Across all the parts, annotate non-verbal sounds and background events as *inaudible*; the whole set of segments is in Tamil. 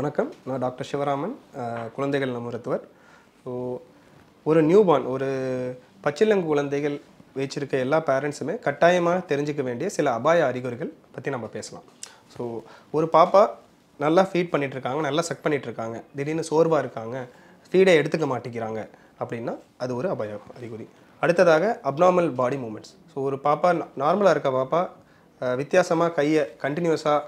வணக்கம் நான் டாக்டர் சிவராமன் குழந்தைகள் நமருத்துவர் மருத்துவர் ஸோ ஒரு நியூபார்ன் ஒரு பச்சிலங்கு குழந்தைகள் வச்சிருக்க எல்லா பேரண்ட்ஸுமே கட்டாயமாக தெரிஞ்சிக்க வேண்டிய சில அபாய அறிகுறிகள் பற்றி நம்ம பேசலாம் ஸோ ஒரு பாப்பா நல்லா ஃபீட் பண்ணிகிட்ருக்காங்க நல்லா செக் பண்ணிகிட்ருக்காங்க திடீர்னு சோர்வாக இருக்காங்க ஃபீடை எடுத்துக்க மாட்டேங்கிறாங்க அப்படின்னா அது ஒரு அபாய அறிகுறி அடுத்ததாக அப்னார்மல் பாடி மூமெண்ட்ஸ் ஸோ ஒரு பாப்பா நார்மலாக இருக்க பாப்பா வித்தியாசமாக கையை கண்டினியூஸாக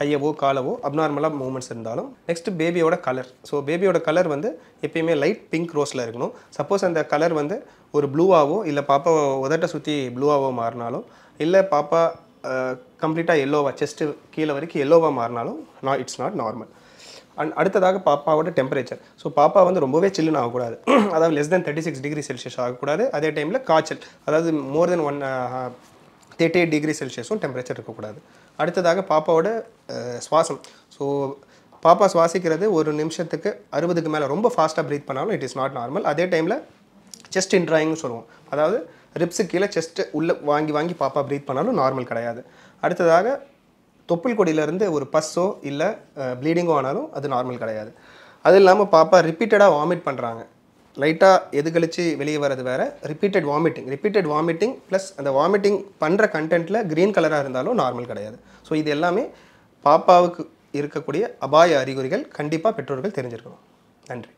கையவோ காலவோ அப்நார்மலாக மூமெண்ட்ஸ் இருந்தாலும் நெக்ஸ்ட் பேபியோட கலர் ஸோ பேபியோட கலர் வந்து எப்பயுமே லைட் பிங்க் ரோஸில் இருக்கணும் சப்போஸ் அந்த கலர் வந்து ஒரு ப்ளூவாகவோ இல்லை பாப்பா உதட்டை சுற்றி ப்ளூவாகவோ மாறினாலும் இல்லை பாப்பா கம்ப்ளீட்டாக எல்லோவா செஸ்ட்டு கீழே வரைக்கும் எல்லோவாக மாறினாலும் நா இட்ஸ் நாட் நார்மல் அண்ட் அடுத்ததாக பாப்பாவோட டெம்பரேச்சர் ஸோ பாப்பா வந்து ரொம்பவே சில்லுன்னு ஆகக்கூடாது *clears throat* அதாவது less than thirty six degree Celsius ஆகக்கூடாது அதே டைமில் காய்ச்சல் அதாவது more than one thirty eight degree செல்சியஸும் டெம்பரேச்சர் இருக்கக்கூடாது அடுத்ததாக பாப்பாவோட சுவாசம் ஸோ பாப்பா சுவாசிக்கிறது ஒரு நிமிஷத்துக்கு அறுபதுக்கு மேலே ரொம்ப ஃபாஸ்ட்டாக ப்ரீத் பண்ணாலும் இட் இஸ் நாட் நார்மல் அதே டைமில் செஸ்ட் இன்ட்ராயிங்னு சொல்லுவோம் அதாவது ரிப்ஸு கீழே செஸ்ட்டு உள்ளே வாங்கி வாங்கி பாப்பா ப்ரீத் பண்ணாலும் நார்மல் கிடையாது அடுத்ததாக தொப்புள் கொடியிலேருந்து ஒரு பஸ்ஸோ இல்லை ப்ளீடிங்கோ ஆனாலும் அது நார்மல் கிடையாது அது இல்லாமல் பாப்பா ரிப்பீட்டடாக வாமிட் பண்ணுறாங்க லைட்டாக எது கழித்து வெளியே வரது வேறு repeated vomiting repeated vomiting plus அந்த வாமிட்டிங் பண்ணுற கண்டென்ட்டில் க்ரீன் கலராக இருந்தாலும் நார்மல் கிடையாது ஸோ இது எல்லாமே பாப்பாவுக்கு இருக்கக்கூடிய அபாய அறிகுறிகள் கண்டிப்பாக பெற்றோர்கள் தெரிஞ்சிருக்கணும் நன்றி